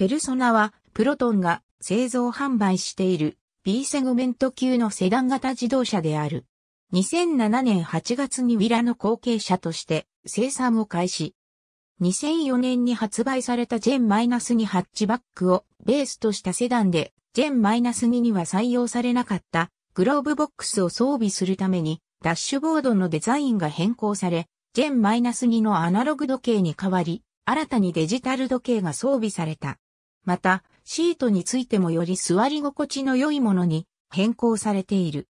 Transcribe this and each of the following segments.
ペルソナは、プロトンが製造販売している B セグメント級のセダン型自動車である。2007年8月にウィラの後継者として生産を開始。2004年に発売されたジェン -2 ハッチバックをベースとしたセダンで、ジェン -2 には採用されなかったグローブボックスを装備するためにダッシュボードのデザインが変更され、ジェン -2 のアナログ時計に代わり、新たにデジタル時計が装備された。また、シートについてもより座り心地の良いものに変更されている。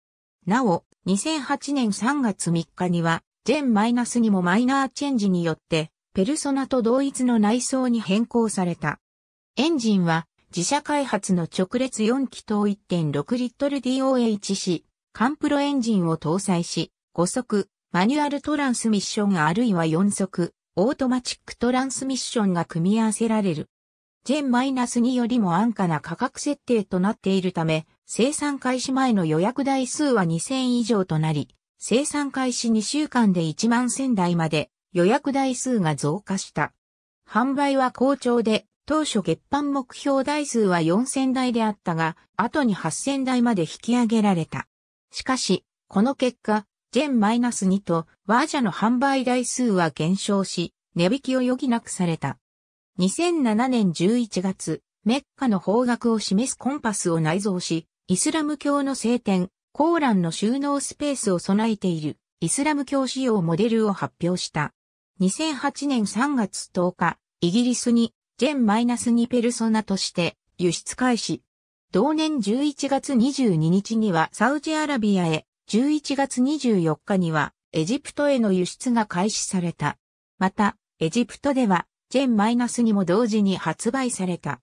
なお、2008年3月3日には、全マイナスにもマイナーチェンジによって、ペルソナと同一の内装に変更された。エンジンは、自社開発の直列4気筒1.6リットル DOHC、カンプロエンジンを搭載し、5速、マニュアルトランスミッションあるいは4速、オートマチックトランスミッションが組み合わせられる。イナス2よりも安価な価格設定となっているため、生産開始前の予約台数は2000以上となり、生産開始2週間で1万1000台まで予約台数が増加した。販売は好調で、当初月販目標台数は4000台であったが、後に8000台まで引き上げられた。しかし、この結果、イナス2とワージャの販売台数は減少し、値引きを余儀なくされた。2007年11月、メッカの方角を示すコンパスを内蔵し、イスラム教の聖典、コーランの収納スペースを備えている、イスラム教仕様モデルを発表した。2008年3月10日、イギリスに、ジェン -2 ペルソナとして、輸出開始。同年11月22日にはサウジアラビアへ、11月24日にはエジプトへの輸出が開始された。また、エジプトでは全マイナスにも同時に発売された。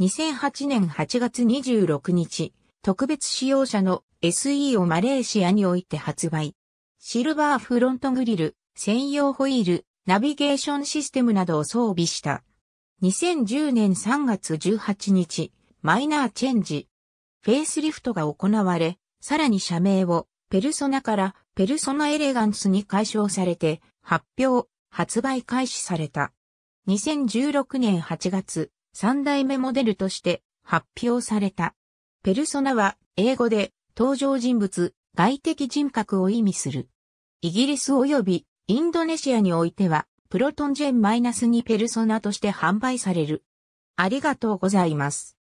2008年8月26日、特別使用者の SE をマレーシアにおいて発売。シルバーフロントグリル、専用ホイール、ナビゲーションシステムなどを装備した。2010年3月18日、マイナーチェンジ。フェイスリフトが行われ、さらに社名をペルソナからペルソナエレガンスに解消されて発表、発売開始された。2016年8月、3代目モデルとして発表された。ペルソナは英語で登場人物、外的人格を意味する。イギリス及びインドネシアにおいては、プロトンジェン -2 ペルソナとして販売される。ありがとうございます。